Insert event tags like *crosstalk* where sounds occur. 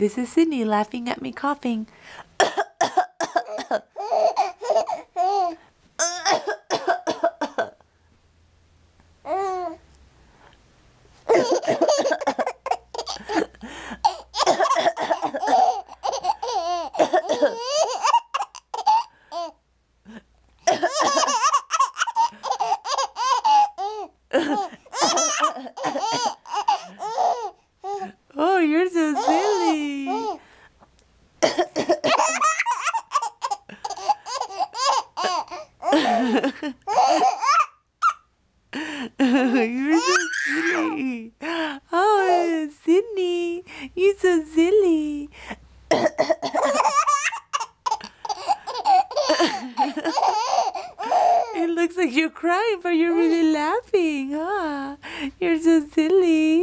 This is Sydney laughing at me coughing. *laughs* oh, you're so. Oh, you're so silly. Oh, Sydney, you're so silly. it looks like you're crying, but you're really laughing, huh? You're so silly.